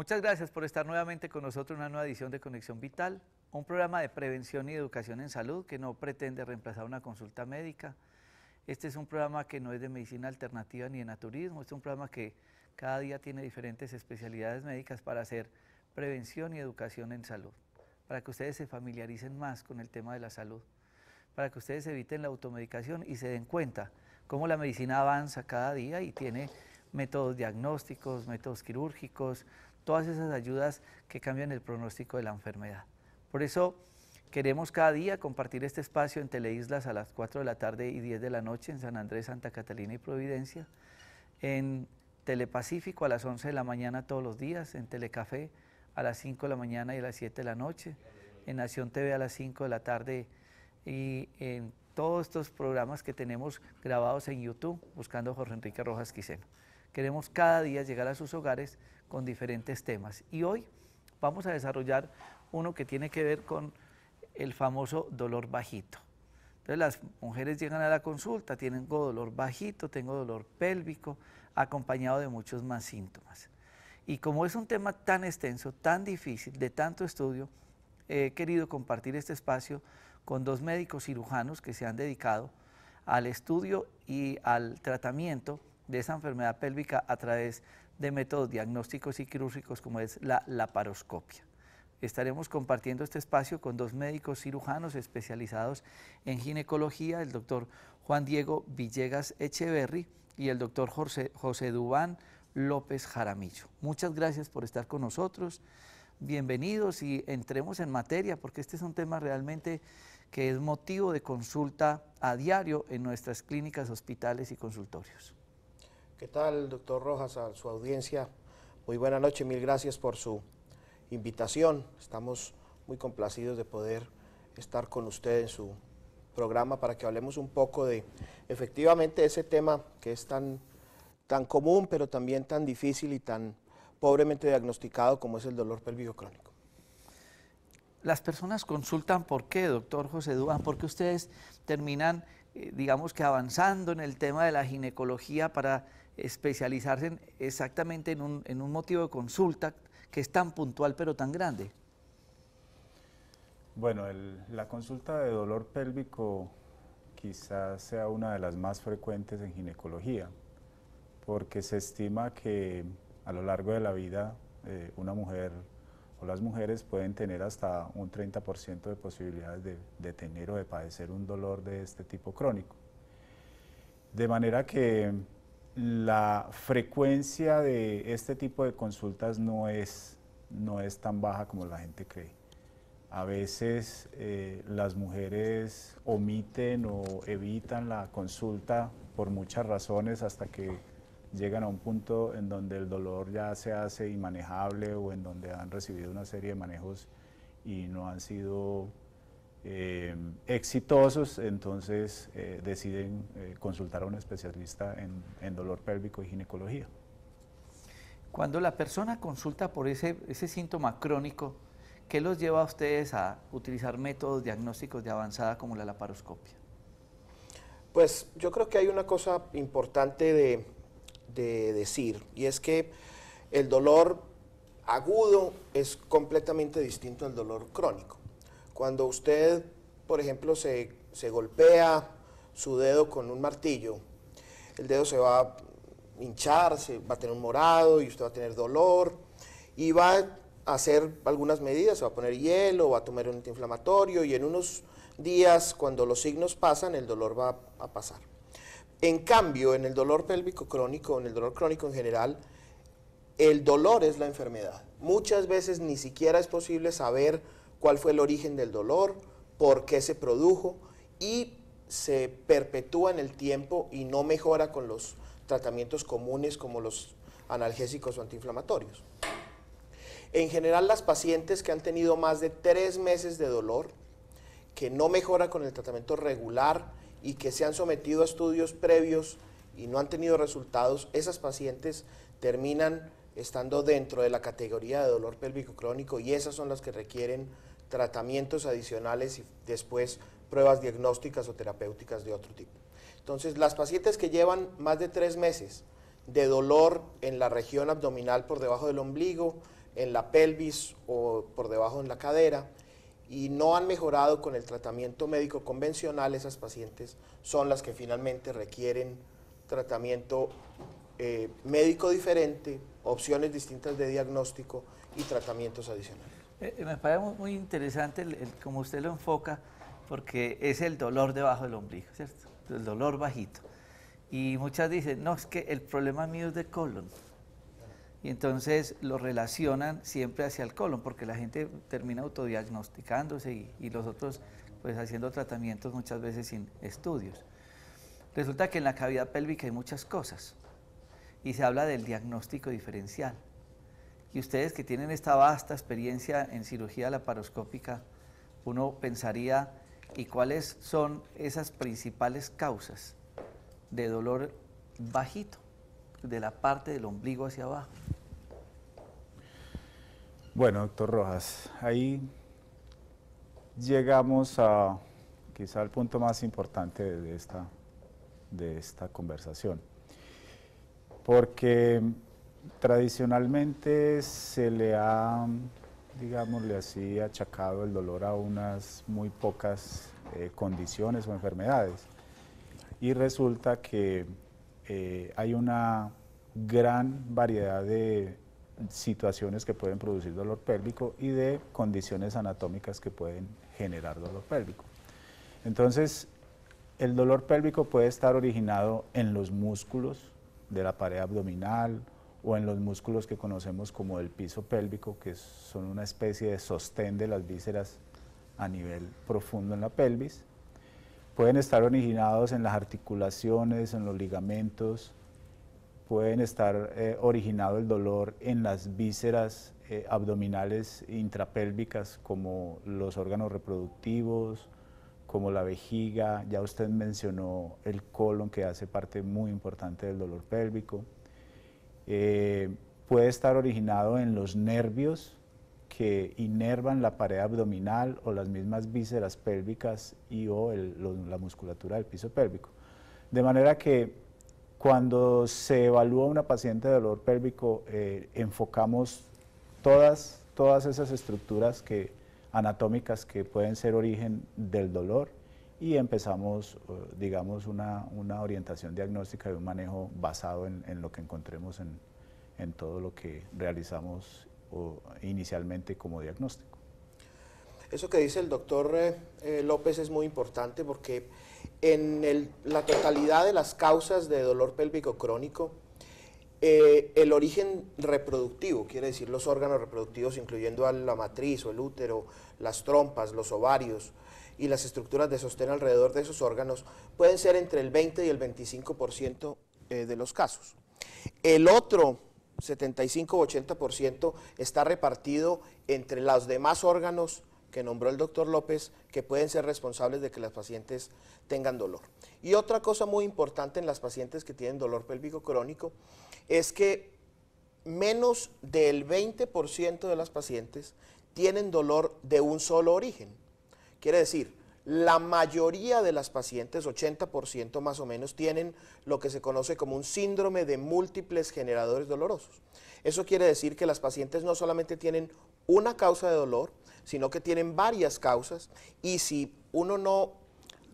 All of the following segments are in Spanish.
Muchas gracias por estar nuevamente con nosotros en una nueva edición de Conexión Vital, un programa de prevención y educación en salud que no pretende reemplazar una consulta médica. Este es un programa que no es de medicina alternativa ni de naturismo, este es un programa que cada día tiene diferentes especialidades médicas para hacer prevención y educación en salud, para que ustedes se familiaricen más con el tema de la salud, para que ustedes eviten la automedicación y se den cuenta cómo la medicina avanza cada día y tiene métodos diagnósticos, métodos quirúrgicos, todas esas ayudas que cambian el pronóstico de la enfermedad. Por eso queremos cada día compartir este espacio en Teleislas a las 4 de la tarde y 10 de la noche en San Andrés, Santa Catalina y Providencia, en Telepacífico a las 11 de la mañana todos los días, en Telecafé a las 5 de la mañana y a las 7 de la noche, en Nación TV a las 5 de la tarde y en todos estos programas que tenemos grabados en YouTube buscando Jorge Enrique Rojas Quiseno. Queremos cada día llegar a sus hogares con diferentes temas. Y hoy vamos a desarrollar uno que tiene que ver con el famoso dolor bajito. Entonces las mujeres llegan a la consulta, tienen dolor bajito, tengo dolor pélvico, acompañado de muchos más síntomas. Y como es un tema tan extenso, tan difícil, de tanto estudio, he querido compartir este espacio con dos médicos cirujanos que se han dedicado al estudio y al tratamiento de esa enfermedad pélvica a través de métodos diagnósticos y quirúrgicos como es la laparoscopia. Estaremos compartiendo este espacio con dos médicos cirujanos especializados en ginecología, el doctor Juan Diego Villegas Echeverry y el doctor José, José Dubán López Jaramillo. Muchas gracias por estar con nosotros. Bienvenidos y entremos en materia porque este es un tema realmente que es motivo de consulta a diario en nuestras clínicas, hospitales y consultorios. ¿Qué tal, doctor Rojas, a su audiencia? Muy buena noche, mil gracias por su invitación. Estamos muy complacidos de poder estar con usted en su programa para que hablemos un poco de efectivamente ese tema que es tan, tan común, pero también tan difícil y tan pobremente diagnosticado como es el dolor pélvico crónico. Las personas consultan por qué, doctor José Duán, porque ustedes terminan, eh, digamos que avanzando en el tema de la ginecología para especializarse exactamente en un, en un motivo de consulta que es tan puntual pero tan grande? Bueno, la consulta de dolor pélvico quizás sea una de las más frecuentes en ginecología, porque se estima que a lo largo de la vida eh, una mujer o las mujeres pueden tener hasta un 30% de posibilidades de, tener o de padecer un dolor de este tipo crónico. De manera que la frecuencia de este tipo de consultas no es, no es tan baja como la gente cree. A veces eh, las mujeres omiten o evitan la consulta por muchas razones hasta que llegan a un punto en donde el dolor ya se hace inmanejable o en donde han recibido una serie de manejos y no han sido eh, exitosos, entonces eh, deciden eh, consultar a un especialista en, dolor pélvico y ginecología. Cuando la persona consulta por ese, síntoma crónico, ¿qué los lleva a ustedes a utilizar métodos diagnósticos de avanzada como la laparoscopia? Pues yo creo que hay una cosa importante de, de decir, y es que el dolor agudo es completamente distinto al dolor crónico. Cuando usted, por ejemplo, se, golpea su dedo con un martillo, el dedo se va a hinchar, se va a tener un morado y usted va a tener dolor y va a hacer algunas medidas, se va a poner hielo, va a tomar un antiinflamatorio y en unos días cuando los signos pasan el dolor va a pasar. En cambio, en el dolor pélvico crónico, en el dolor crónico en general, el dolor es la enfermedad. Muchas veces ni siquiera es posible saber cuál fue el origen del dolor, por qué se produjo y se perpetúa en el tiempo y no mejora con los tratamientos comunes como los analgésicos o antiinflamatorios. En general, las pacientes que han tenido más de tres meses de dolor, que no mejora con el tratamiento regular y que se han sometido a estudios previos y no han tenido resultados, esas pacientes terminan estando dentro de la categoría de dolor pélvico crónico y esas son las que requieren tratamientos adicionales y después pruebas diagnósticas o terapéuticas de otro tipo. Entonces, las pacientes que llevan más de tres meses de dolor en la región abdominal por debajo del ombligo, en la pelvis o por debajo en la cadera, y no han mejorado con el tratamiento médico convencional, esas pacientes son las que finalmente requieren tratamiento eh, médico diferente, opciones distintas de diagnóstico y tratamientos adicionales. Eh, eh, me parece muy interesante como usted lo enfoca, porque es el dolor debajo del ombligo, ¿cierto? El dolor bajito. Y muchas dicen, no, es que el problema mío es de colon. Y entonces lo relacionan siempre hacia el colon, porque la gente termina autodiagnosticándose y, y los otros pues haciendo tratamientos muchas veces sin estudios. Resulta que en la cavidad pélvica hay muchas cosas y se habla del diagnóstico diferencial. Y ustedes que tienen esta vasta experiencia en cirugía laparoscópica, uno pensaría, ¿y cuáles son esas principales causas de dolor bajito, de la parte del ombligo hacia abajo? Bueno, doctor Rojas, ahí llegamos a quizá el punto más importante de esta, de esta conversación, porque Tradicionalmente se le ha, digámosle así, achacado el dolor a unas muy pocas eh, condiciones o enfermedades. Y resulta que eh, hay una gran variedad de situaciones que pueden producir dolor pélvico y de condiciones anatómicas que pueden generar dolor pélvico. Entonces, el dolor pélvico puede estar originado en los músculos de la pared abdominal o en los músculos que conocemos como el piso pélvico, que son una especie de sostén de las vísceras a nivel profundo en la pelvis. Pueden estar originados en las articulaciones, en los ligamentos, pueden estar eh, originado el dolor en las vísceras eh, abdominales intrapélvicas como los órganos reproductivos, como la vejiga, ya usted mencionó el colon que hace parte muy importante del dolor pélvico. Eh, puede estar originado en los nervios que inervan la pared abdominal o las mismas vísceras pélvicas y o la musculatura del piso pélvico. De manera que cuando se evalúa una paciente de dolor pélvico, eh, enfocamos todas, todas esas estructuras anatómicas que pueden ser origen del dolor y empezamos, eh, digamos, una, una, orientación diagnóstica y un manejo basado en, en lo que encontremos en, en, todo lo que realizamos o inicialmente como diagnóstico. Eso que dice el doctor eh, eh, López es muy importante porque en el, la totalidad de las causas de dolor pélvico crónico, el origen reproductivo, quiere decir los órganos reproductivos, incluyendo a la matriz o el útero, las trompas, los ovarios, y las estructuras de sostén alrededor de esos órganos pueden ser entre el 20 y el 25% eh, de los casos. El otro 75 o 80% está repartido entre los demás órganos que nombró el doctor López, que pueden ser responsables de que las pacientes tengan dolor. Y otra cosa muy importante en las pacientes que tienen dolor pélvico crónico es que menos del 20% de las pacientes tienen dolor de un solo origen. Quiere decir, la mayoría de las pacientes, 80% más o menos, tienen lo que se conoce como un síndrome de múltiples generadores dolorosos. Eso quiere decir que las pacientes no solamente tienen una causa de dolor, sino que tienen varias causas y si uno no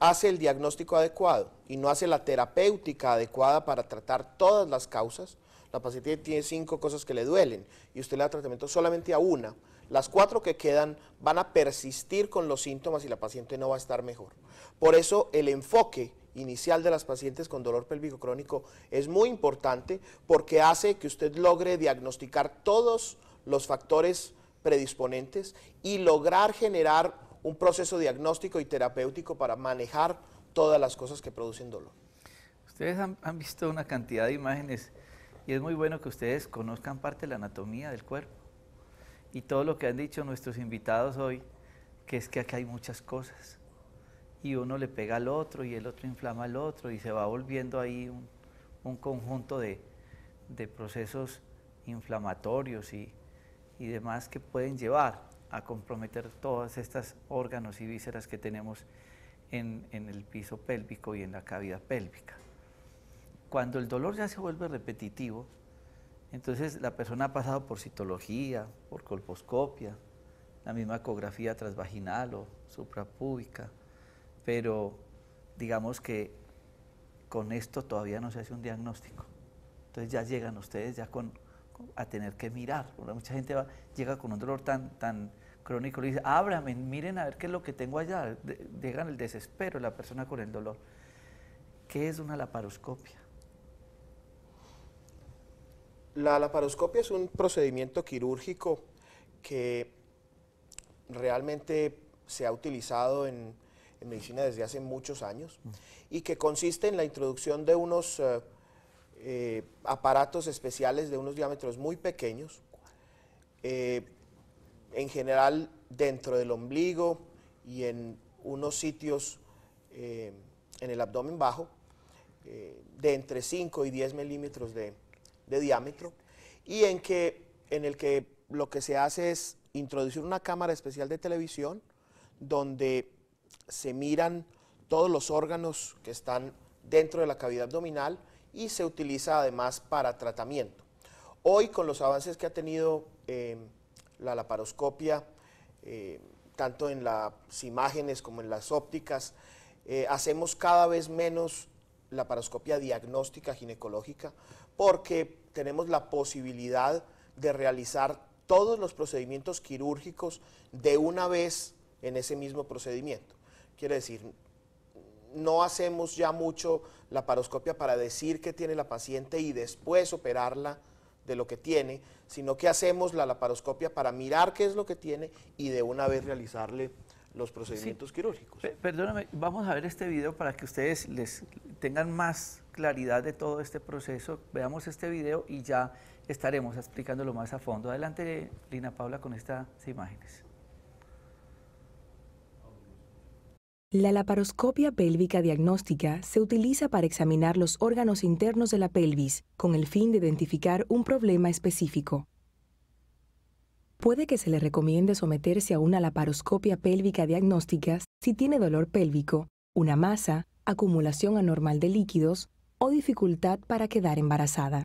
hace el diagnóstico adecuado y no hace la terapéutica adecuada para tratar todas las causas, la paciente tiene cinco cosas que le duelen y usted le da tratamiento solamente a una, las cuatro que quedan van a persistir con los síntomas y la paciente no va a estar mejor. Por eso el enfoque inicial de las pacientes con dolor pélvico crónico es muy importante porque hace que usted logre diagnosticar todos los factores predisponentes y lograr generar un proceso diagnóstico y terapéutico para manejar todas las cosas que producen dolor. Ustedes han, han visto una cantidad de imágenes y es muy bueno que ustedes conozcan parte de la anatomía del cuerpo y todo lo que han dicho nuestros invitados hoy, que es que aquí hay muchas cosas. Y uno le pega al otro y el otro inflama al otro y se va volviendo ahí un, conjunto de, procesos inflamatorios y, demás que pueden llevar a comprometer todos estos órganos y vísceras que tenemos en, el piso pélvico y en la cavidad pélvica. Cuando el dolor ya se vuelve repetitivo, entonces la persona ha pasado por citología, por colposcopia, la misma ecografía transvaginal o suprapúbica, pero digamos que con esto todavía no se hace un diagnóstico. Entonces ya llegan ustedes ya con, a tener que mirar. mucha gente llega con un dolor tan, tan crónico y dice, ábrame, miren a ver qué es lo que tengo allá. Llega llegan el desespero, la persona con el dolor. ¿Qué es una laparoscopia? La laparoscopia es un procedimiento quirúrgico que realmente se ha utilizado en, medicina desde hace muchos años y que consiste en la introducción de unos eh, eh, aparatos especiales de unos diámetros muy pequeños, eh, en general dentro del ombligo y en unos sitios en el abdomen bajo, de entre 5 y 10 milímetros de, de diámetro y en, que, en el que lo que se hace es introducir una cámara especial de televisión donde se miran todos los órganos que están dentro de la cavidad abdominal y se utiliza además para tratamiento. Hoy con los avances que ha tenido em, la laparoscopia, em, tanto en las imágenes como en las ópticas, eh, hacemos cada vez menos laparoscopia diagnóstica ginecológica porque tenemos la posibilidad de realizar todos los procedimientos quirúrgicos de una vez en ese mismo procedimiento. Quiere decir, no hacemos ya mucho la paroscopia para decir qué tiene la paciente y después operarla de lo que tiene, sino que hacemos la laparoscopia para mirar qué es lo que tiene y de una vez realizarle los procedimientos quirúrgicos. perdóname, vamos a ver este video para que ustedes les tengan más claridad de todo este proceso, veamos este video y ya estaremos explicándolo más a fondo. Adelante, Lina Paula, con estas imágenes. La laparoscopia pélvica diagnóstica se utiliza para examinar los órganos internos de la pelvis con el fin de identificar un problema específico. Puede que se le recomiende someterse a una laparoscopia pélvica diagnóstica si tiene dolor pélvico, una masa, acumulación anormal de líquidos o dificultad para quedar embarazada.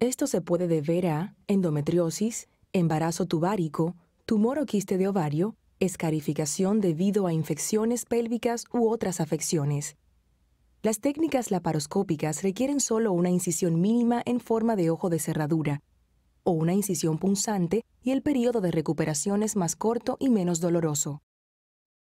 Esto se puede deber a endometriosis, embarazo tubárico, tumor o quiste de ovario, escarificación debido a infecciones pélvicas u otras afecciones. Las técnicas laparoscópicas requieren solo una incisión mínima en forma de ojo de cerradura o una incisión punzante y el periodo de recuperación es más corto y menos doloroso.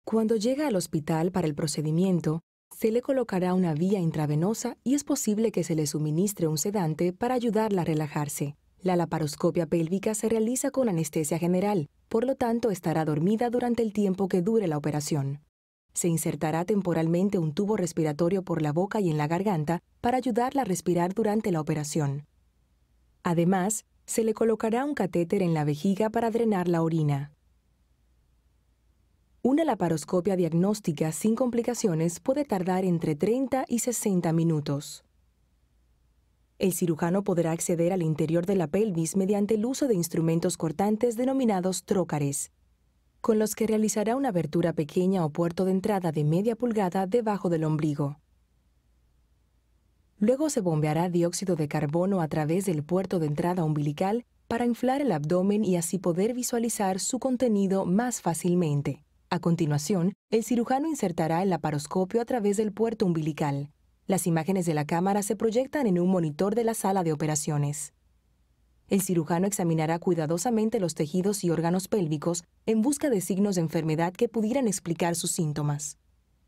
Cuando llega al hospital para el procedimiento, se le colocará una vía intravenosa y es posible que se le suministre un sedante para ayudarla a relajarse. La laparoscopia pélvica se realiza con anestesia general, por lo tanto estará dormida durante el tiempo que dure la operación. Se insertará temporalmente un tubo respiratorio por la boca y en la garganta para ayudarla a respirar durante la operación. Además, se le colocará un catéter en la vejiga para drenar la orina. Una laparoscopia diagnóstica sin complicaciones puede tardar entre 30 y 60 minutos. El cirujano podrá acceder al interior de la pelvis mediante el uso de instrumentos cortantes denominados trócares, con los que realizará una abertura pequeña o puerto de entrada de media pulgada debajo del ombligo. Luego se bombeará dióxido de carbono a través del puerto de entrada umbilical para inflar el abdomen y así poder visualizar su contenido más fácilmente. A continuación, el cirujano insertará el laparoscopio a través del puerto umbilical. Las imágenes de la cámara se proyectan en un monitor de la sala de operaciones. El cirujano examinará cuidadosamente los tejidos y órganos pélvicos en busca de signos de enfermedad que pudieran explicar sus síntomas.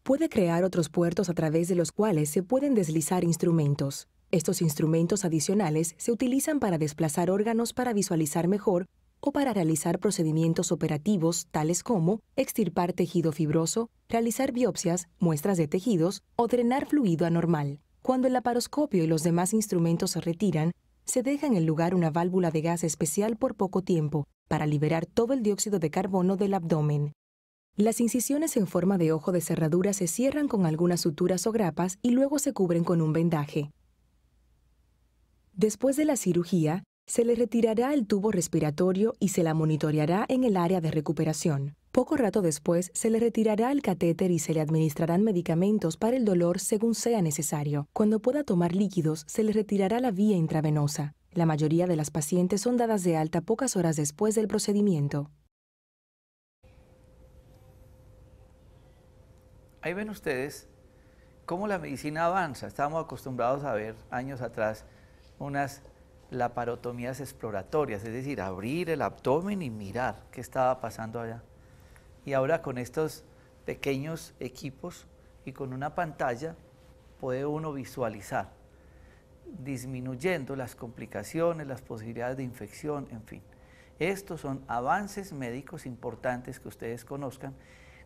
Puede crear otros puertos a través de los cuales se pueden deslizar instrumentos. Estos instrumentos adicionales se utilizan para desplazar órganos para visualizar mejor o para realizar procedimientos operativos tales como extirpar tejido fibroso, realizar biopsias, muestras de tejidos o drenar fluido anormal. Cuando el laparoscopio y los demás instrumentos se retiran, se deja en el lugar una válvula de gas especial por poco tiempo para liberar todo el dióxido de carbono del abdomen. Las incisiones en forma de ojo de cerradura se cierran con algunas suturas o grapas y luego se cubren con un vendaje. Después de la cirugía, se le retirará el tubo respiratorio y se la monitoreará en el área de recuperación. Poco rato después, se le retirará el catéter y se le administrarán medicamentos para el dolor según sea necesario. Cuando pueda tomar líquidos, se le retirará la vía intravenosa. La mayoría de las pacientes son dadas de alta pocas horas después del procedimiento. Ahí ven ustedes cómo la medicina avanza. Estamos acostumbrados a ver años atrás unas parotomías exploratorias, es decir, abrir el abdomen y mirar qué estaba pasando allá. Y ahora con estos pequeños equipos y con una pantalla puede uno visualizar, disminuyendo las complicaciones, las posibilidades de infección, en fin. Estos son avances médicos importantes que ustedes conozcan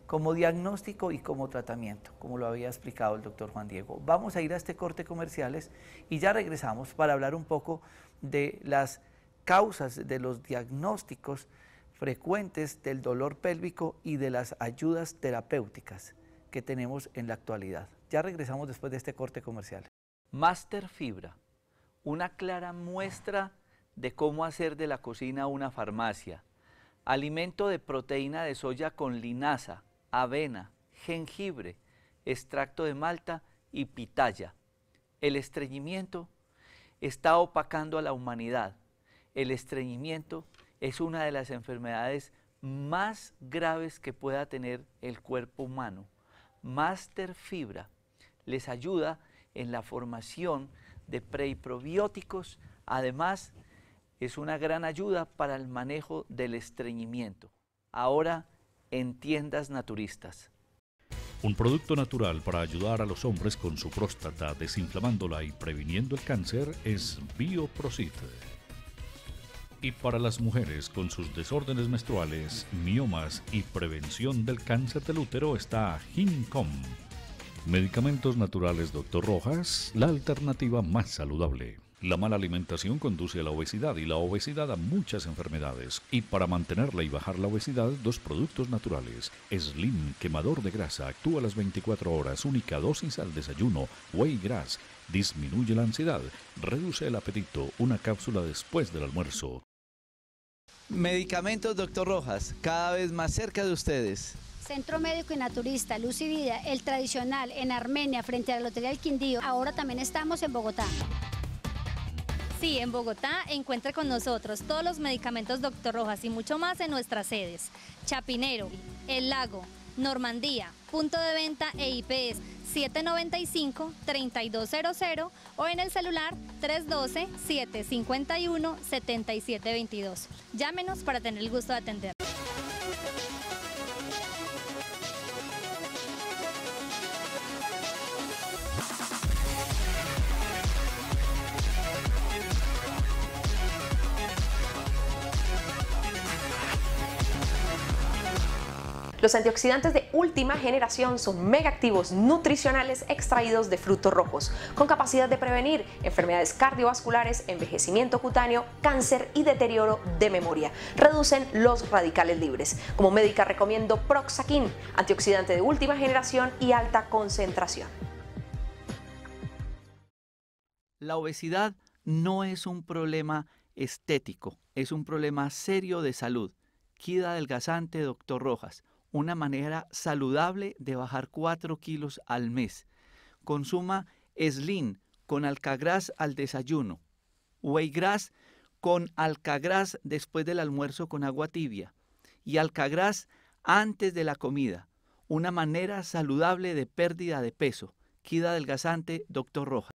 como diagnóstico y como tratamiento, como lo había explicado el doctor Juan Diego. Vamos a ir a este corte comerciales y ya regresamos para hablar un poco de las causas de los diagnósticos frecuentes del dolor pélvico y de las ayudas terapéuticas que tenemos en la actualidad. Ya regresamos después de este corte comercial. Master Fibra, una clara muestra de cómo hacer de la cocina una farmacia. Alimento de proteína de soya con linaza, avena, jengibre, extracto de malta y pitaya. El estreñimiento está opacando a la humanidad. El estreñimiento es una de las enfermedades más graves que pueda tener el cuerpo humano. Master Fibra les ayuda en la formación de pre y probióticos. Además, es una gran ayuda para el manejo del estreñimiento. Ahora en tiendas naturistas. Un producto natural para ayudar a los hombres con su próstata, desinflamándola y previniendo el cáncer es Bioprosit. Y para las mujeres con sus desórdenes menstruales, miomas y prevención del cáncer del útero está Gincom. Medicamentos naturales Dr. Rojas, la alternativa más saludable. La mala alimentación conduce a la obesidad y la obesidad a muchas enfermedades. Y para mantenerla y bajar la obesidad, dos productos naturales. Slim, quemador de grasa, actúa las 24 horas, única dosis al desayuno. Whey Grass, disminuye la ansiedad, reduce el apetito, una cápsula después del almuerzo. Medicamentos, doctor Rojas, cada vez más cerca de ustedes. Centro Médico y Naturista Luz y Vida, el tradicional en Armenia frente a la Lotería Quindío. Ahora también estamos en Bogotá. Sí, en Bogotá encuentre con nosotros todos los medicamentos Doctor Rojas y mucho más en nuestras sedes. Chapinero, El Lago, Normandía, Punto de Venta e IPS 795-3200 o en el celular 312-751-7722. Llámenos para tener el gusto de atender. Los antioxidantes de última generación son megaactivos nutricionales extraídos de frutos rojos, con capacidad de prevenir enfermedades cardiovasculares, envejecimiento cutáneo, cáncer y deterioro de memoria. Reducen los radicales libres. Como médica recomiendo Proxaquin, antioxidante de última generación y alta concentración. La obesidad no es un problema estético, es un problema serio de salud. Quida adelgazante, doctor Rojas una manera saludable de bajar 4 kilos al mes. Consuma Slim con alcagras al desayuno, Weigras con alcagras después del almuerzo con agua tibia y alcagras antes de la comida. Una manera saludable de pérdida de peso. Quida adelgazante, doctor Rojas.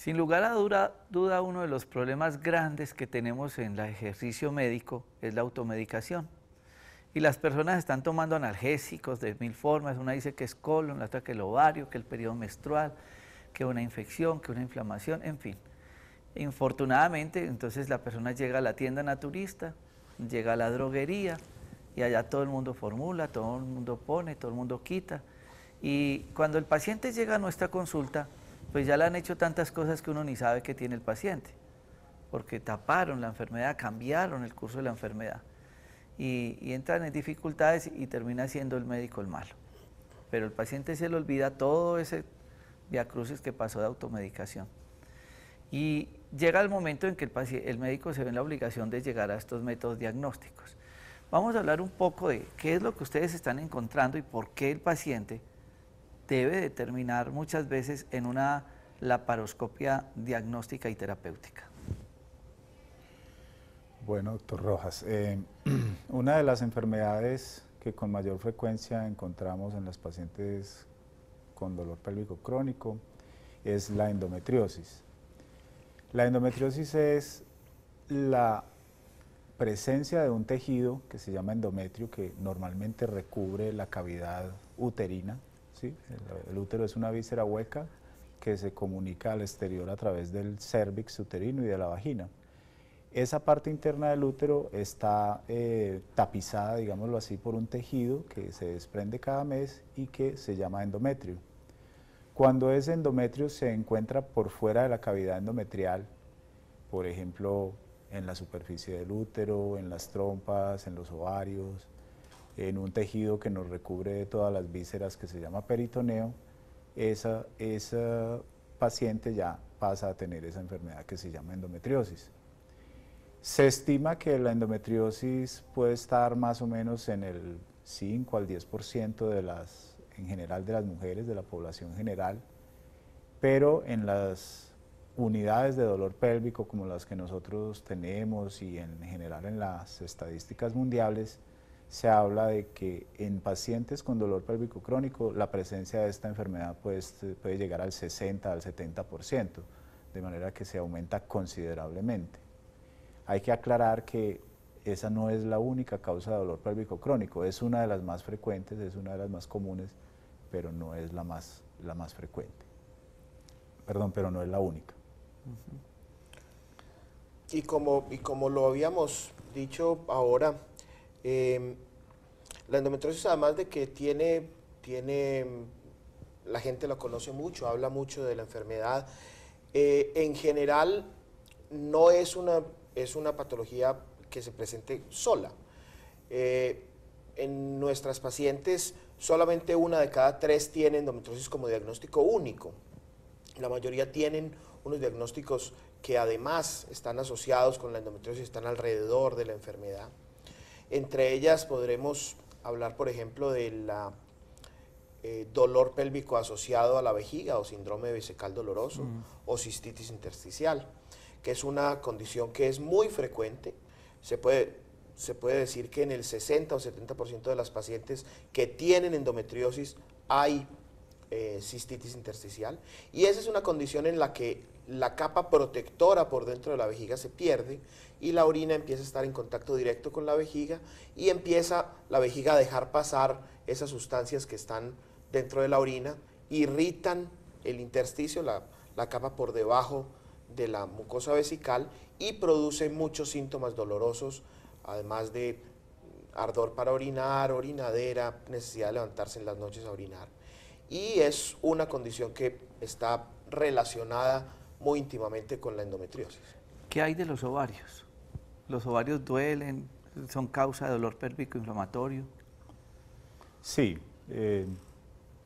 Sin lugar a duda, uno de los problemas grandes que tenemos en el ejercicio médico es la automedicación. Y las personas están tomando analgésicos de mil formas. Una dice que es colon, la otra que el ovario, que el periodo menstrual, que una infección, que una inflamación, en fin. Infortunadamente, entonces la persona llega a la tienda naturista, llega a la droguería y allá todo el mundo formula, todo el mundo pone, todo el mundo quita. Y cuando el paciente llega a nuestra consulta, pues ya le han hecho tantas cosas que uno ni sabe que tiene el paciente, porque taparon la enfermedad, cambiaron el curso de la enfermedad y, entran en dificultades y termina siendo el médico el malo. Pero el paciente se le olvida todo ese viacrucis que pasó de automedicación. Y llega el momento en que el médico se ve en la obligación de llegar a estos métodos diagnósticos. Vamos a hablar un poco de qué es lo que ustedes están encontrando y por qué el paciente debe determinar muchas veces en una laparoscopia diagnóstica y terapéutica. Bueno, doctor Rojas, eh, una de las enfermedades que con mayor frecuencia encontramos en las pacientes con dolor pélvico crónico es la endometriosis. La endometriosis es la presencia de un tejido que se llama endometrio, que normalmente recubre la cavidad uterina, el, útero es una víscera hueca que se comunica al exterior a través del cérvix uterino y de la vagina. Esa parte interna del útero está eh, tapizada, digámoslo así, por un tejido que se desprende cada mes y que se llama endometrio. Cuando ese endometrio se encuentra por fuera de la cavidad endometrial, por ejemplo, en la superficie del útero, en las trompas, en los ovarios, en un tejido que nos recubre todas las vísceras que se llama peritoneo, esa, esa paciente ya pasa a tener esa enfermedad que se llama endometriosis. Se estima que la endometriosis puede estar más o menos en el 5 al 10% de las, en general de las mujeres, de la población general, pero en las unidades de dolor pélvico como las que nosotros tenemos y en general en las estadísticas mundiales, se habla de que en pacientes con dolor pélvico crónico la presencia de esta enfermedad puede llegar al 60 al 70%, de manera que se aumenta considerablemente. Hay que aclarar que esa no es la única causa de dolor pélvico crónico, es una de las más frecuentes, es una de las más comunes, pero no es la más, la más frecuente. Perdón, pero no es la única. Y como, y como lo habíamos dicho ahora, Em, la endometriosis, además de que tiene, tiene, la gente la conoce mucho, habla mucho de la enfermedad, eh, en general no es una, patología que se presente sola. Eh, en nuestras pacientes, solamente una de cada tres tiene endometriosis como diagnóstico único. La mayoría tienen unos diagnósticos que además están asociados con la endometriosis, están alrededor de la enfermedad. Entre ellas podremos hablar, por ejemplo, del eh, dolor pélvico asociado a la vejiga o síndrome vesical doloroso mm. o cistitis intersticial, que es una condición que es muy frecuente. Se puede, se puede decir que en el 60 o 70% de las pacientes que tienen endometriosis hay eh, cistitis intersticial. Y esa es una condición en la que la capa protectora por dentro de la vejiga se pierde y la orina empieza a estar en contacto directo con la vejiga y empieza la vejiga a dejar pasar esas sustancias que están dentro de la orina, irritan el intersticio, la, la capa por debajo de la mucosa vesical y produce muchos síntomas dolorosos, además de ardor para orinar, orinadera, necesidad de levantarse en las noches a orinar y es una condición que está relacionada muy íntimamente con la endometriosis. ¿Qué hay de los ovarios? ¿Los ovarios duelen? ¿Son causa de dolor pélvico inflamatorio? Sí, eh,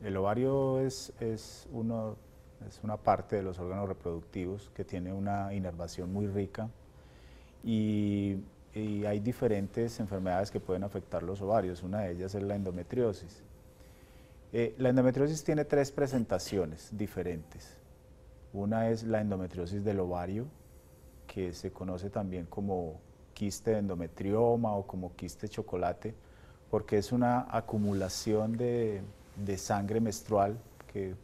el ovario es, es, una parte de los órganos reproductivos que tiene una inervación muy rica y hay diferentes enfermedades que pueden afectar los ovarios. Una de ellas es la endometriosis eh, la endometriosis tiene tres presentaciones diferentes. Una es la endometriosis del ovario, que se conoce también como quiste de endometrioma o como quiste chocolate, porque es una acumulación de, sangre menstrual que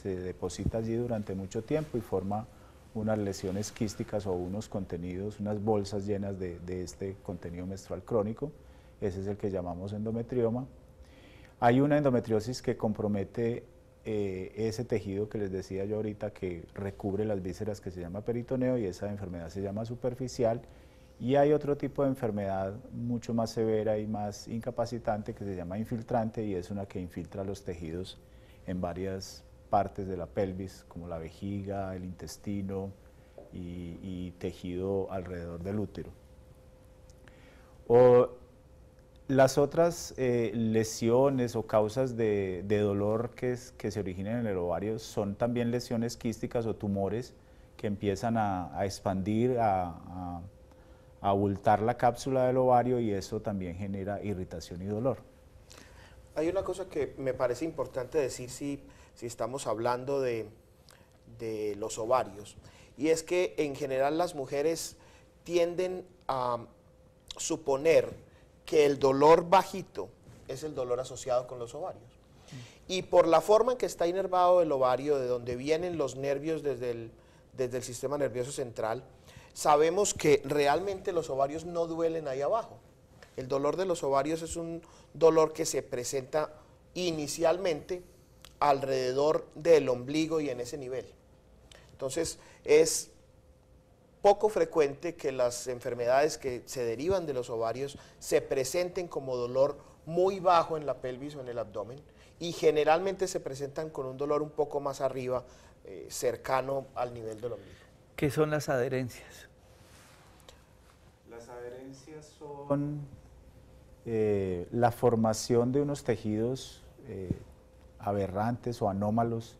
se deposita allí durante mucho tiempo y forma unas lesiones quísticas o unos contenidos, unas bolsas llenas de este contenido menstrual crónico. Ese es el que llamamos endometrioma. Hay una endometriosis que compromete eh, ese tejido que les decía yo ahorita que recubre las vísceras que se llama peritoneo y esa enfermedad se llama superficial. Y hay otro tipo de enfermedad mucho más severa y más incapacitante que se llama infiltrante y es una que infiltra los tejidos en varias partes de la pelvis, como la vejiga, el intestino y, tejido alrededor del útero. O las otras eh, lesiones o causas de, dolor que, se originan en el ovario son también lesiones quísticas o tumores que empiezan a, expandir, a, abultar la cápsula del ovario y eso también genera irritación y dolor. Hay una cosa que me parece importante decir si, si estamos hablando de, de los ovarios y es que en general las mujeres tienden a suponer que el dolor bajito es el dolor asociado con los ovarios. Y por la forma en que está inervado el ovario, de donde vienen los nervios desde el, desde el sistema nervioso central, sabemos que realmente los ovarios no duelen ahí abajo. El dolor de los ovarios es un dolor que se presenta inicialmente alrededor del ombligo y en ese nivel. Entonces, es poco frecuente que las enfermedades que se derivan de los ovarios se presenten como dolor muy bajo en la pelvis o en el abdomen y generalmente se presentan con un dolor un poco más arriba, eh, cercano al nivel del ombligo. ¿Qué son las adherencias? Las adherencias son eh, la formación de unos tejidos eh, aberrantes o anómalos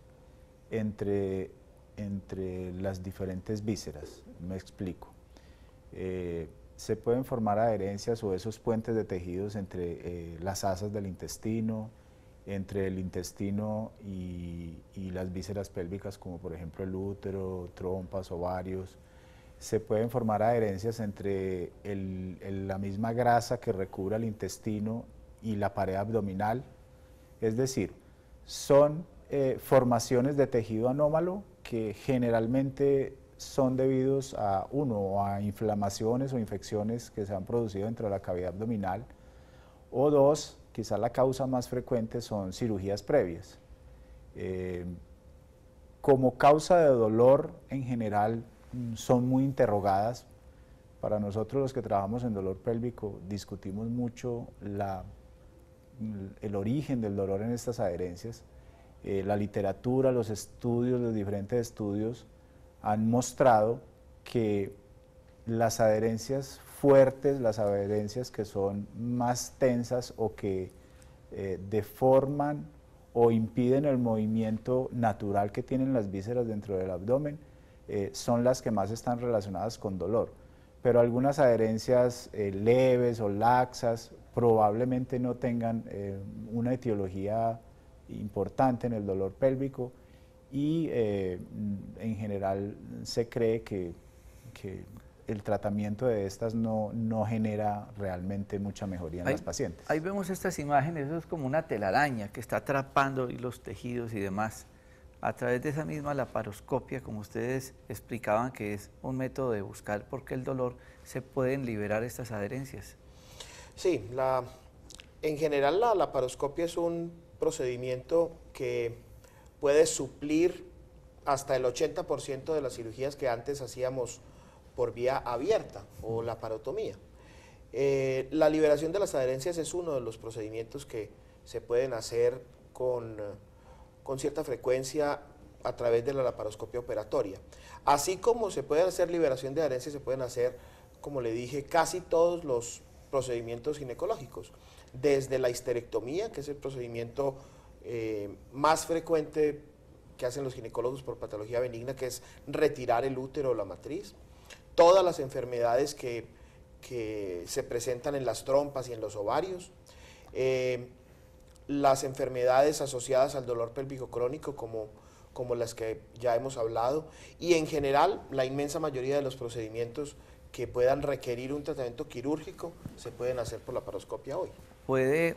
entre entre las diferentes vísceras. Me explico. Eh, se pueden formar adherencias o esos puentes de tejidos entre eh, las asas del intestino, entre el intestino y, las vísceras pélvicas, como por ejemplo el útero, trompas, ovarios. Se pueden formar adherencias entre la misma grasa que recubre el intestino y la pared abdominal. Es decir, son eh, formaciones de tejido anómalo que generalmente son debidos a uno, a inflamaciones o infecciones que se han producido dentro de la cavidad abdominal, o dos, quizás la causa más frecuente son cirugías previas. Eh, como causa de dolor en general son muy interrogadas. Para nosotros los que trabajamos en dolor pélvico discutimos mucho la, el origen del dolor en estas adherencias eh, la literatura, los estudios, los diferentes estudios han mostrado que las adherencias fuertes, las adherencias que son más tensas o que eh, deforman o impiden el movimiento natural que tienen las vísceras dentro del abdomen, eh, son las que más están relacionadas con dolor. Pero algunas adherencias leves o laxas probablemente no tengan una etiología importante en el dolor pélvico y eh, en general se cree que, que el tratamiento de estas no, no genera realmente mucha mejoría en los pacientes. Ahí vemos estas imágenes, eso es como una telaraña que está atrapando los tejidos y demás. A través de esa misma laparoscopia, como ustedes explicaban, que es un método de buscar por qué el dolor, se pueden liberar estas adherencias. Sí, la, en general la laparoscopia es un procedimiento que puede suplir hasta el 80% de las cirugías que antes hacíamos por vía abierta o la parotomía. Eh, la liberación de las adherencias es uno de los procedimientos que se pueden hacer con, eh, con cierta frecuencia a través de la laparoscopia operatoria. Así como se puede hacer liberación de adherencias, se pueden hacer, como le dije, casi todos los procedimientos ginecológicos desde la histerectomía, que es el procedimiento eh, más frecuente que hacen los ginecólogos por patología benigna, que es retirar el útero o la matriz, todas las enfermedades que, se presentan en las trompas y en los ovarios, eh, las enfermedades asociadas al dolor pélvico crónico como, como las que ya hemos hablado, y en general la inmensa mayoría de los procedimientos que puedan requerir un tratamiento quirúrgico se pueden hacer por la paroscopia hoy puede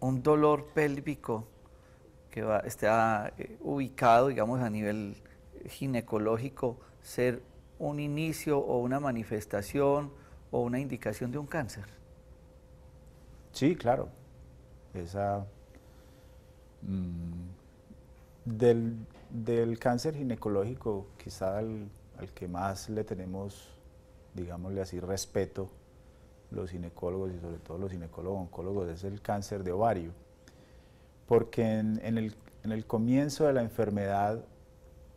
un dolor pélvico que está ah, eh, ubicado, digamos, a nivel ginecológico, ser un inicio o una manifestación o una indicación de un cáncer. Sí, claro. Esa mm, del, cáncer ginecológico, quizá al, al que más le tenemos, digámosle así, respeto, los ginecólogos y sobre todo los ginecólogos oncólogos es el cáncer de ovario, porque en, el, en el, comienzo de la enfermedad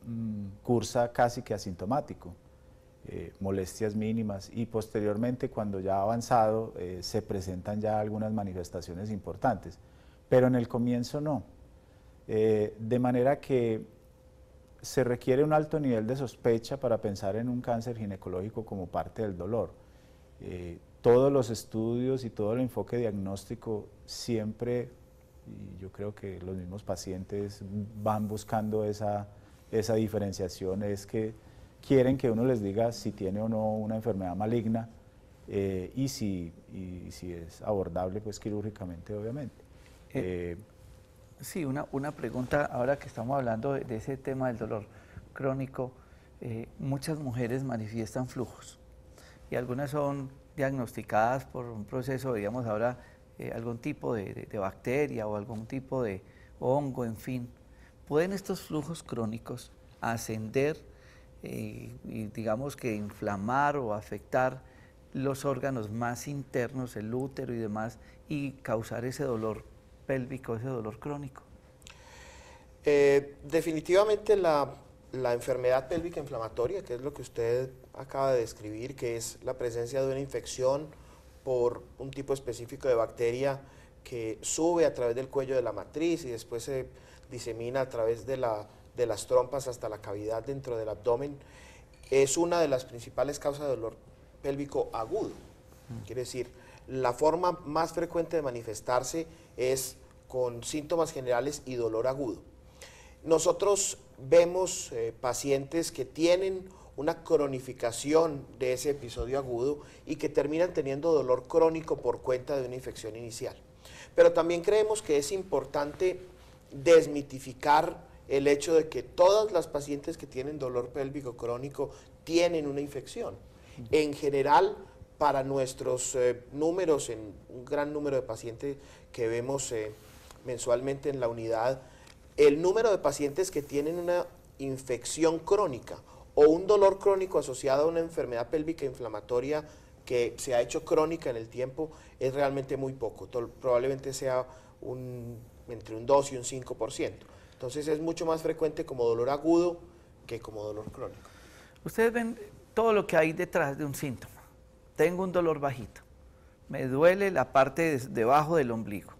mm, cursa casi que asintomático, eh, molestias mínimas y posteriormente cuando ya ha avanzado eh, se presentan ya algunas manifestaciones importantes, pero en el comienzo no. Eh, de manera que se requiere un alto nivel de sospecha para pensar en un cáncer ginecológico como parte del dolor todos los estudios y todo el enfoque diagnóstico siempre, y yo creo que los mismos pacientes van buscando esa, diferenciación, es que quieren que uno les diga si tiene o no una enfermedad maligna eh, y, si, si, es abordable, pues quirúrgicamente, obviamente. Eh, eh, sí, una, una pregunta ahora que estamos hablando de ese tema del dolor crónico. muchas mujeres manifiestan flujos y algunas son diagnosticadas por un proceso, digamos ahora, eh, algún tipo de, bacteria o algún tipo de hongo, en fin. ¿Pueden estos flujos crónicos ascender eh, y digamos que inflamar o afectar los órganos más internos, el útero y demás, y causar ese dolor pélvico, ese dolor crónico? Eh, definitivamente la, la enfermedad pélvica inflamatoria, que es lo que usted acaba de describir, que es la presencia de una infección por un tipo específico de bacteria que sube a través del cuello de la matriz y después se disemina a través de, la, de las trompas hasta la cavidad dentro del abdomen, es una de las principales causas de dolor pélvico agudo. Mm. Quiere decir, la forma más frecuente de manifestarse es con síntomas generales y dolor agudo. Nosotros vemos eh, pacientes que tienen una cronificación de ese episodio agudo y que terminan teniendo dolor crónico por cuenta de una infección inicial. Pero también creemos que es importante desmitificar el hecho de que todas las pacientes que tienen dolor pélvico crónico tienen una infección. En general, para nuestros eh, números, en un gran número de pacientes que vemos eh, mensualmente en la unidad, el número de pacientes que tienen una infección crónica o un dolor crónico asociado a una enfermedad pélvica inflamatoria que se ha hecho crónica en el tiempo es realmente muy poco, probablemente sea un, entre un 2 y un 5%. Entonces es mucho más frecuente como dolor agudo que como dolor crónico. Ustedes ven todo lo que hay detrás de un síntoma. Tengo un dolor bajito, me duele la parte debajo del ombligo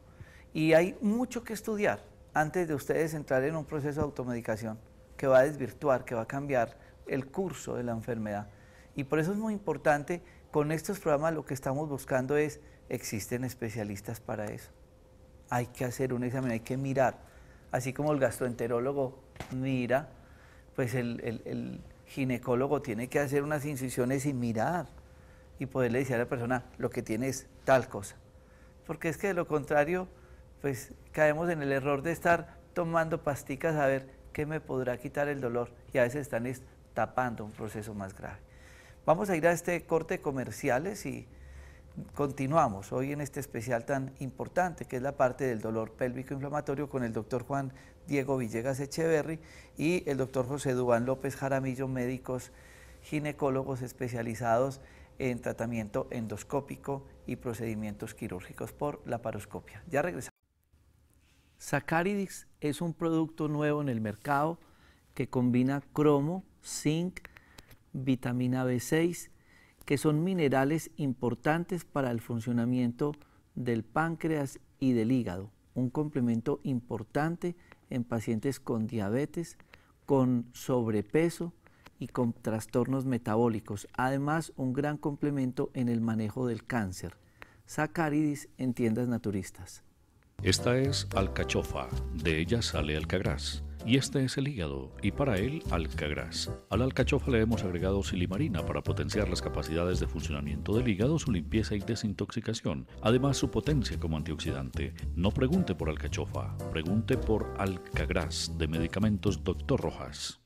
y hay mucho que estudiar antes de ustedes entrar en un proceso de automedicación que va a desvirtuar, que va a cambiar el curso de la enfermedad. Y por eso es muy importante, con estos programas lo que estamos buscando es, existen especialistas para eso. Hay que hacer un examen, hay que mirar. Así como el gastroenterólogo mira, pues el, ginecólogo tiene que hacer unas incisiones y mirar y poderle decir a la persona lo que tiene es tal cosa. Porque es que de lo contrario, pues caemos en el error de estar tomando pastillas a ver qué me podrá quitar el dolor. Y a veces están tapando un proceso más grave. Vamos a ir a este corte comerciales y continuamos hoy en este especial tan importante que es la parte del dolor pélvico inflamatorio con el doctor Juan Diego Villegas Echeverry y el doctor José Dubán López Jaramillo, médicos ginecólogos especializados en tratamiento endoscópico y procedimientos quirúrgicos por la paroscopia. Ya regresamos. Sacaridix es un producto nuevo en el mercado que combina cromo zinc, vitamina B6, que son minerales importantes para el funcionamiento del páncreas y del hígado, un complemento importante en pacientes con diabetes, con sobrepeso y con trastornos metabólicos. Además, un gran complemento en el manejo del cáncer. Sacaridis en tiendas naturistas. Esta es alcachofa, de ella sale alcagraz y este es el hígado, y para él Alcagras. Al alcachofa le hemos agregado silimarina para potenciar las capacidades de funcionamiento del hígado, su limpieza y desintoxicación, además su potencia como antioxidante. No pregunte por alcachofa, pregunte por Alcagras, de medicamentos Dr. Rojas.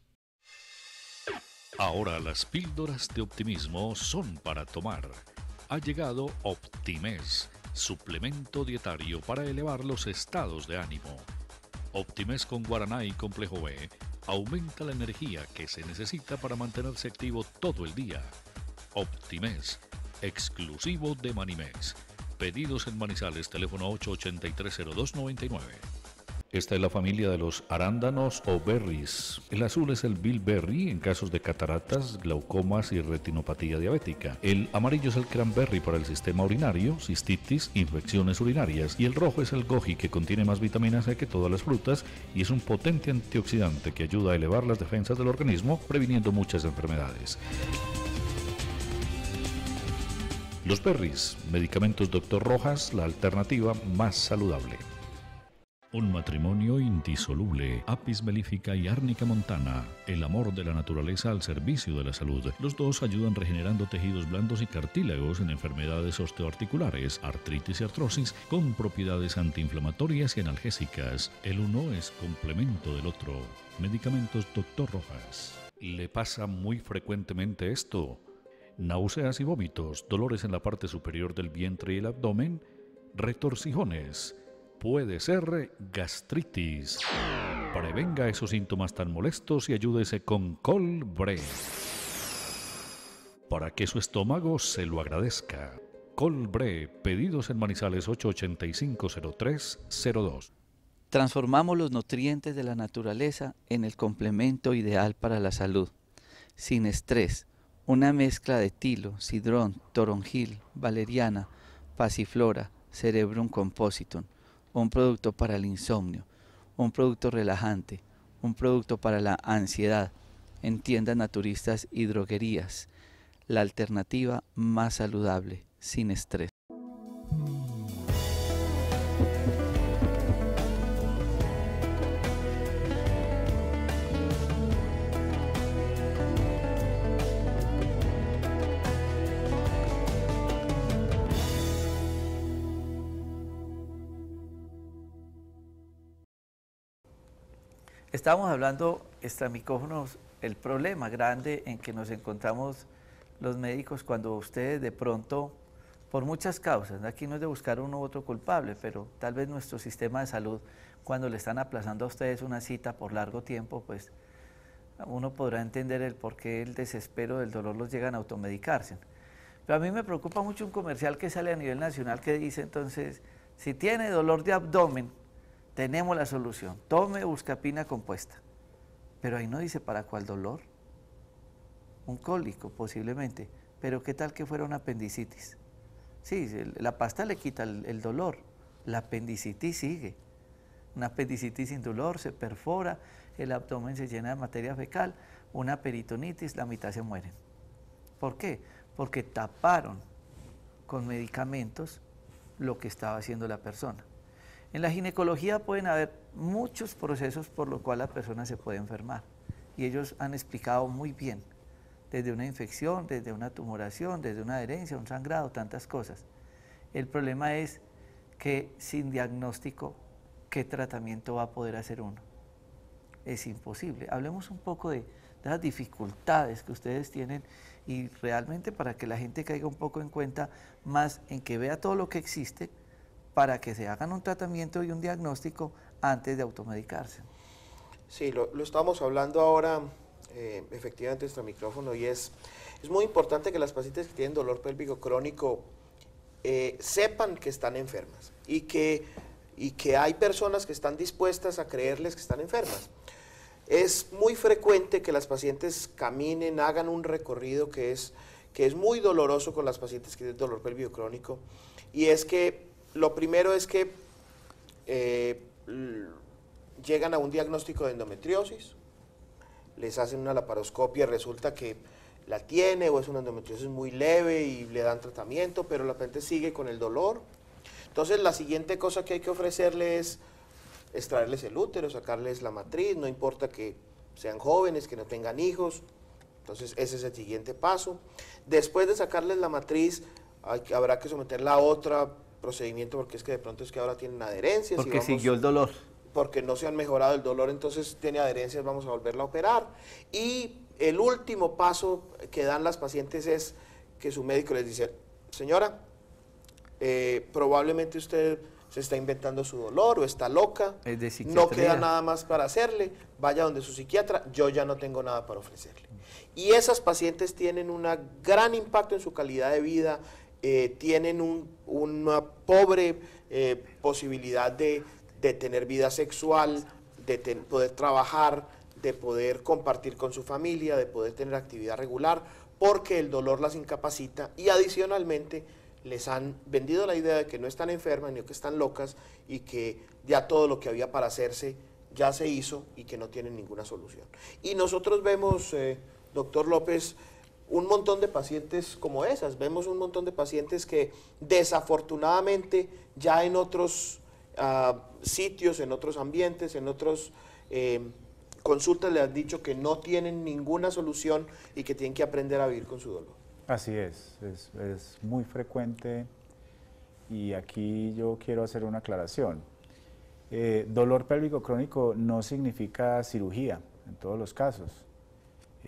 Ahora las píldoras de optimismo son para tomar. Ha llegado Optimes, suplemento dietario para elevar los estados de ánimo. Optimes con Guaraná y Complejo B aumenta la energía que se necesita para mantenerse activo todo el día. Optimes, exclusivo de Manimex. Pedidos en Manizales, teléfono 8830299. Esta es la familia de los arándanos o berries. El azul es el bilberry en casos de cataratas, glaucomas y retinopatía diabética. El amarillo es el cranberry para el sistema urinario, cistitis, infecciones urinarias. Y el rojo es el goji que contiene más vitamina C que todas las frutas y es un potente antioxidante que ayuda a elevar las defensas del organismo, previniendo muchas enfermedades. Los berries, medicamentos Dr. Rojas, la alternativa más saludable. Un matrimonio indisoluble, apis melífica y árnica montana, el amor de la naturaleza al servicio de la salud. Los dos ayudan regenerando tejidos blandos y cartílagos en enfermedades osteoarticulares, artritis y artrosis, con propiedades antiinflamatorias y analgésicas. El uno es complemento del otro. Medicamentos Dr. Rojas. Le pasa muy frecuentemente esto. Náuseas y vómitos, dolores en la parte superior del vientre y el abdomen, retorcijones puede ser gastritis. Prevenga esos síntomas tan molestos y ayúdese con Colbre. Para que su estómago se lo agradezca. Colbre, pedidos en Manizales 885-0302. Transformamos los nutrientes de la naturaleza en el complemento ideal para la salud. Sin estrés, una mezcla de tilo, sidrón, toronjil, valeriana, pasiflora, cerebrum compositum un producto para el insomnio, un producto relajante, un producto para la ansiedad en tiendas naturistas y droguerías. La alternativa más saludable, sin estrés. Estamos hablando, extramicófonos, el problema grande en que nos encontramos los médicos cuando ustedes de pronto, por muchas causas, aquí no es de buscar uno u otro culpable, pero tal vez nuestro sistema de salud, cuando le están aplazando a ustedes una cita por largo tiempo, pues uno podrá entender el por qué el desespero del dolor los llegan a automedicarse. Pero a mí me preocupa mucho un comercial que sale a nivel nacional que dice entonces, si tiene dolor de abdomen, tenemos la solución. Tome buscapina compuesta. Pero ahí no dice para cuál dolor. Un cólico posiblemente. Pero qué tal que fuera una apendicitis. Sí, la pasta le quita el, el dolor. La apendicitis sigue. Una apendicitis sin dolor se perfora, el abdomen se llena de materia fecal, una peritonitis, la mitad se mueren. ¿Por qué? Porque taparon con medicamentos lo que estaba haciendo la persona. En la ginecología pueden haber muchos procesos por los cuales la persona se puede enfermar y ellos han explicado muy bien, desde una infección, desde una tumoración, desde una adherencia, un sangrado, tantas cosas. El problema es que sin diagnóstico, ¿qué tratamiento va a poder hacer uno? Es imposible. Hablemos un poco de las dificultades que ustedes tienen y realmente para que la gente caiga un poco en cuenta más en que vea todo lo que existe, para que se hagan un tratamiento y un diagnóstico antes de automedicarse. Sí, lo, estamos hablando ahora eh, efectivamente nuestro micrófono y es, es muy importante que las pacientes que tienen dolor pélvico crónico eh, sepan que están enfermas y que, y que hay personas que están dispuestas a creerles que están enfermas. Es muy frecuente que las pacientes caminen, hagan un recorrido que es, que es muy doloroso con las pacientes que tienen dolor pélvico crónico y es que lo primero es que eh, llegan a un diagnóstico de endometriosis, les hacen una laparoscopia y resulta que la tiene o es una endometriosis muy leve y le dan tratamiento, pero la gente sigue con el dolor. Entonces la siguiente cosa que hay que ofrecerle es extraerles el útero, sacarles la matriz, no importa que sean jóvenes, que no tengan hijos. Entonces ese es el siguiente paso. Después de sacarles la matriz, habrá que someterla a otra procedimiento porque es que de pronto es que ahora tienen adherencias. Porque siguió el dolor. Porque no se han mejorado el dolor, entonces tiene adherencias, vamos a volverla a operar. Y el último paso que dan las pacientes es que su médico les dice, señora, eh, probablemente usted se está inventando su dolor o está loca, es no queda nada más para hacerle, vaya donde su psiquiatra, yo ya no tengo nada para ofrecerle. Y esas pacientes tienen un gran impacto en su calidad de vida, eh, tienen una pobre eh, posibilidad de, tener vida sexual, de poder trabajar, de poder compartir con su familia, de poder tener actividad regular, porque el dolor las incapacita y adicionalmente les han vendido la idea de que no están enfermas ni que están locas y que ya todo lo que había para hacerse ya se hizo y que no tienen ninguna solución. Y nosotros vemos, eh, doctor López, un montón de pacientes como esas. Vemos un montón de pacientes que desafortunadamente ya en otros ah, sitios, en otros ambientes, en otros... Em, consultas le han dicho que no tienen ninguna solución y que tienen que aprender a vivir con su dolor. Así es, es, muy frecuente y aquí yo quiero hacer una aclaración. Eh, dolor pélvico crónico no significa cirugía en todos los casos.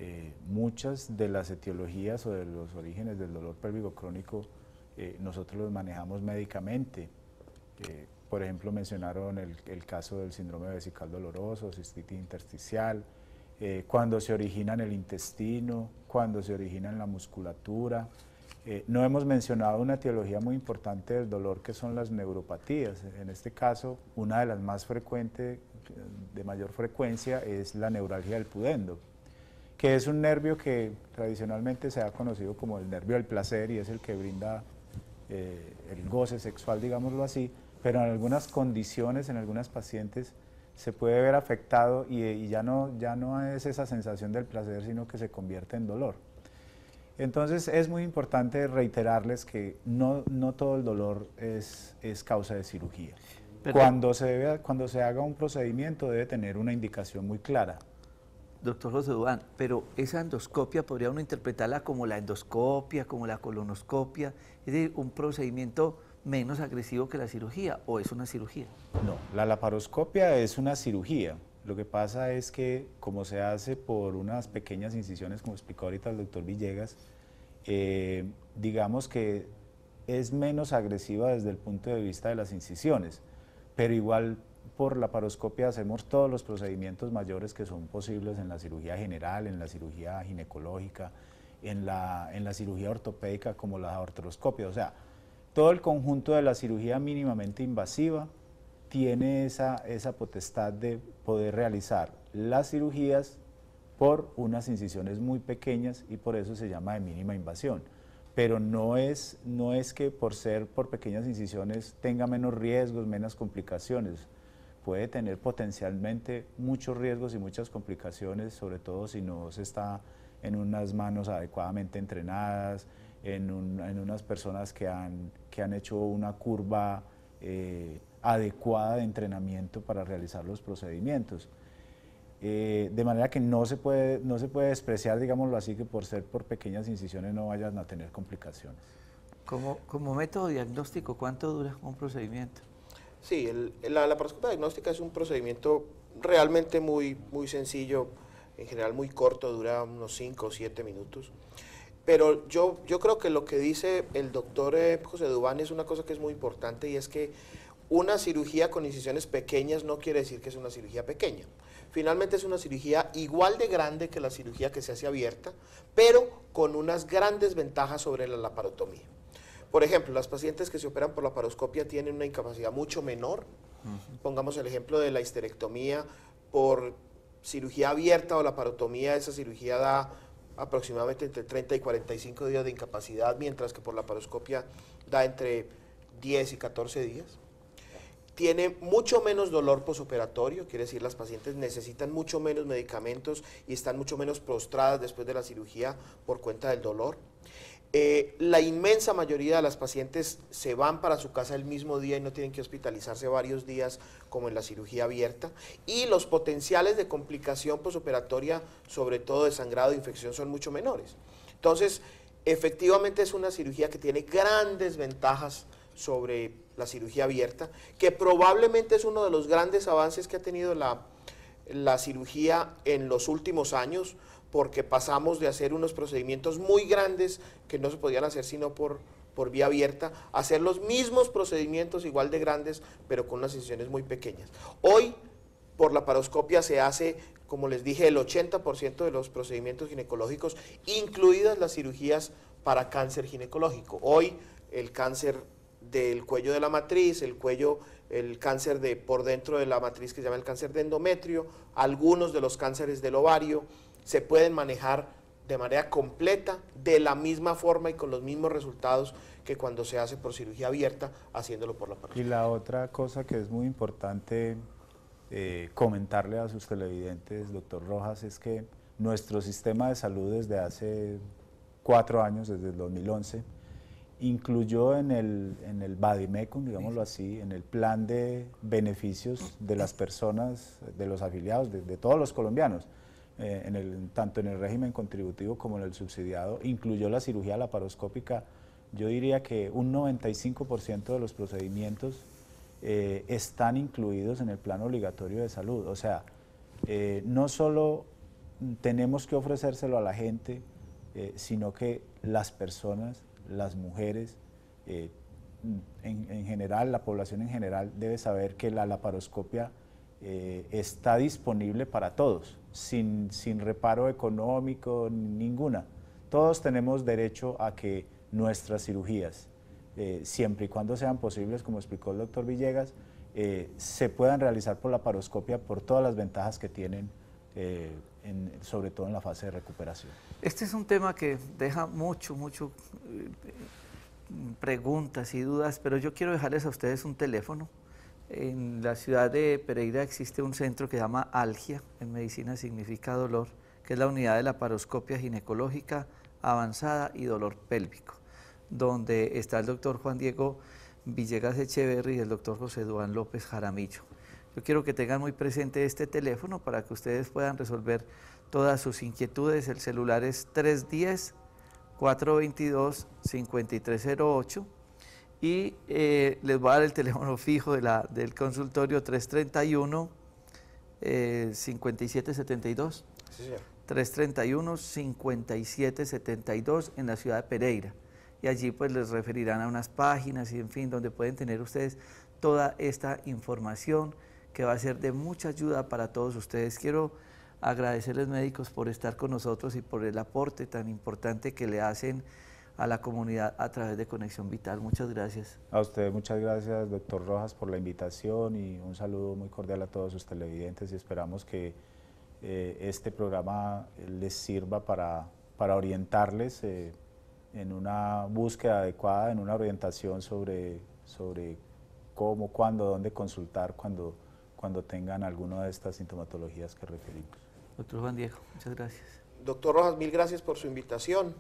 Eh, muchas de las etiologías o de los orígenes del dolor pélvico crónico eh, nosotros los manejamos médicamente. Eh, por ejemplo, mencionaron el, el, caso del síndrome vesical doloroso, cistitis intersticial, cuando se origina en el intestino, cuando se origina en la musculatura. no hemos mencionado una etiología muy importante del dolor que son las neuropatías. En este caso, una de las más frecuentes, de mayor frecuencia, es la neuralgia del pudendo, que es un nervio que tradicionalmente se ha conocido como el nervio del placer y es el que brinda eh, el goce sexual, digámoslo así, pero en algunas condiciones, en algunas pacientes, se puede ver afectado y, ya, no, ya no es esa sensación del placer, sino que se convierte en dolor. Entonces es muy importante reiterarles que no, todo el dolor es, causa de cirugía. cuando, se debe, cuando se haga un procedimiento debe tener una indicación muy clara. Doctor José Duán, pero esa endoscopia podría uno interpretarla como la endoscopia, como la colonoscopia, es decir, un procedimiento menos agresivo que la cirugía, o es una cirugía. No, la laparoscopia es una cirugía. Lo que pasa es que, como se hace por unas pequeñas incisiones, como explicó ahorita el doctor Villegas, eh, digamos que es menos agresiva desde el punto de vista de las incisiones, pero igual por la paroscopia hacemos todos los procedimientos mayores que son posibles en la cirugía general, en la cirugía ginecológica, en la, cirugía ortopédica como la ortoscopia. O sea, todo el conjunto de la cirugía mínimamente invasiva tiene esa, esa potestad de poder realizar las cirugías por unas incisiones muy pequeñas y por eso se llama de mínima invasión. Pero no es, no es que por ser por pequeñas incisiones tenga menos riesgos, menos complicaciones puede tener potencialmente muchos riesgos y muchas complicaciones, sobre todo si no se está en unas manos adecuadamente entrenadas, en, unas personas que han, que han hecho una curva eh, adecuada de entrenamiento para realizar los procedimientos. Eh, de manera que no se, puede, no se puede despreciar, digámoslo así, que por ser por pequeñas incisiones no vayan a tener complicaciones. como método diagnóstico, ¿cuánto dura un procedimiento? Sí, el, la, laparoscopia diagnóstica es un procedimiento realmente muy, muy sencillo, en general muy corto, dura unos 5 o 7 minutos. Pero yo, yo creo que lo que dice el doctor eh, José Dubán es una cosa que es muy importante y es que una cirugía con incisiones pequeñas no quiere decir que es una cirugía pequeña. Finalmente es una cirugía igual de grande que la cirugía que se hace abierta, pero con unas grandes ventajas sobre la laparotomía. Por ejemplo, las pacientes que se operan por la paroscopia tienen una incapacidad mucho menor. Pongamos el ejemplo de la histerectomía por cirugía abierta o la parotomía, esa cirugía da aproximadamente entre 30 y 45 días de incapacidad, mientras que por la paroscopia da entre 10 y 14 días. Tiene mucho menos dolor posoperatorio, quiere decir las pacientes necesitan mucho menos medicamentos y están mucho menos prostradas después de la cirugía por cuenta del dolor. Eh, la inmensa mayoría de las pacientes se van para su casa el mismo día y no tienen que hospitalizarse varios días como en la cirugía abierta. Y los potenciales de complicación posoperatoria, sobre todo de sangrado e infección, son mucho menores. Entonces, efectivamente es una cirugía que tiene grandes ventajas sobre la cirugía abierta, que probablemente es uno de los grandes avances que ha tenido la, la cirugía en los últimos años, porque pasamos de hacer unos procedimientos muy grandes que no se podían hacer sino por, vía abierta, a hacer los mismos procedimientos igual de grandes, pero con unas incisiones muy pequeñas. Hoy, por la paroscopia se hace, como les dije, el 80% de los procedimientos ginecológicos, incluidas las cirugías para cáncer ginecológico. Hoy, el cáncer del cuello de la matriz, el cuello, el cáncer de por dentro de la matriz que se llama el cáncer de endometrio, algunos de los cánceres del ovario, se pueden manejar de manera completa, de la misma forma y con los mismos resultados que cuando se hace por cirugía abierta, haciéndolo por la parte Y la otra cosa que es muy importante eh, comentarle a sus televidentes, doctor Rojas, es que nuestro sistema de salud desde hace cuatro años, desde el 2011, incluyó en el, en el Badimecum, digámoslo así, en el plan de beneficios de las personas, de los afiliados, de todos los colombianos, eh, en el, tanto en el régimen contributivo como en el subsidiado, incluyó la cirugía laparoscópica, yo diría que un 95% de los procedimientos eh, están incluidos en el plan obligatorio de salud. O sea, eh, no solo tenemos que ofrecérselo a la gente, sino que las personas, las mujeres, en general, la población en general debe saber que la laparoscopia eh, está disponible para todos, sin, reparo económico, ninguna. Todos tenemos derecho a que nuestras cirugías, eh, siempre y cuando sean posibles, como explicó el doctor Villegas, eh, se puedan realizar por la paroscopia por todas las ventajas que tienen, sobre todo en la fase de recuperación. Este es un tema que deja mucho, mucho preguntas y dudas, pero yo quiero dejarles a ustedes un teléfono en la ciudad de Pereira existe un centro que se llama Algia, en medicina significa dolor, que es la unidad de la paroscopia ginecológica avanzada y dolor pélvico, donde está el doctor Juan Diego Villegas Echeverry y el doctor José Duan López Jaramillo. Yo quiero que tengan muy presente este teléfono para que ustedes puedan resolver todas sus inquietudes. El celular es 310 422 5308 y eh, les voy a dar el teléfono fijo de la, del consultorio 331 5772. Eh, sí, señor. 331 5772 en la ciudad de Pereira. Y allí pues les referirán a unas páginas y en fin, donde pueden tener ustedes toda esta información que va a ser de mucha ayuda para todos ustedes. Quiero agradecerles médicos por estar con nosotros y por el aporte tan importante que le hacen a la comunidad a través de Conexión Vital. Muchas gracias. A usted muchas gracias, doctor Rojas, por la invitación y un saludo muy cordial a todos sus televidentes y esperamos que eh, este programa les sirva para, orientarles eh, en una búsqueda adecuada, en una orientación sobre, sobre cómo, cuándo, dónde consultar cuando, cuando tengan alguna de estas sintomatologías que referimos. Doctor Juan Diego, muchas gracias. Doctor Rojas, mil gracias por su invitación.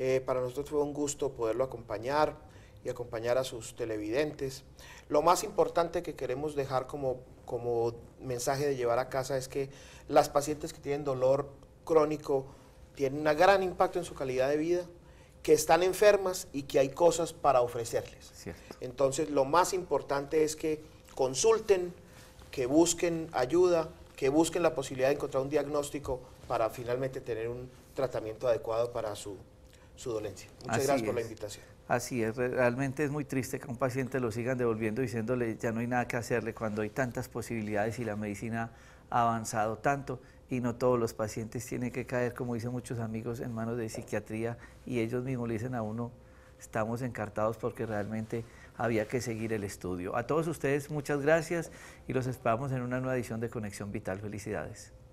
Eh, para nosotros fue un gusto poderlo acompañar y acompañar a sus televidentes. Lo más importante que queremos dejar como, como mensaje de llevar a casa es que las pacientes que tienen dolor crónico tienen un gran impacto en su calidad de vida, que están enfermas y que hay cosas para ofrecerles. Entonces, lo más importante es que consulten, que busquen ayuda, que busquen la posibilidad de encontrar un diagnóstico para finalmente tener un tratamiento adecuado para su su dolencia. Muchas gracias por la invitación. Así es, realmente es muy triste que un paciente lo sigan devolviendo diciéndole ya no hay nada que hacerle cuando hay tantas posibilidades y la medicina ha avanzado tanto y no todos los pacientes tienen que caer, como dicen muchos amigos, en manos de psiquiatría y ellos mismos le dicen a uno, estamos encartados porque realmente había que seguir el estudio. A todos ustedes muchas gracias y los esperamos en una nueva edición de Conexión Vital. Felicidades.